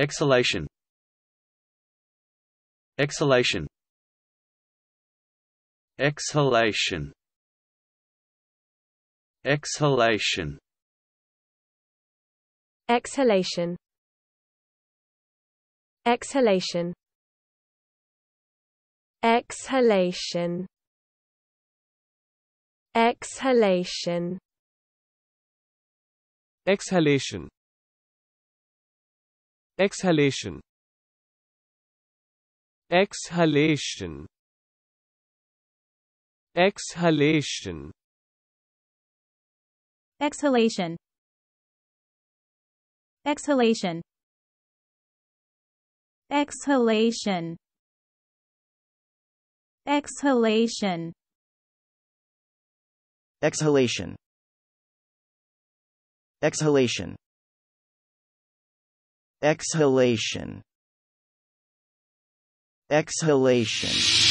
Exhalation Exhalation Exhalation Exhalation Exhalation Exhalation Exhalation Exhalation Exhalation exhalation exhalation exhalation exhalation exhalation exhalation exhalation exhalation exhalation Exhalation Exhalation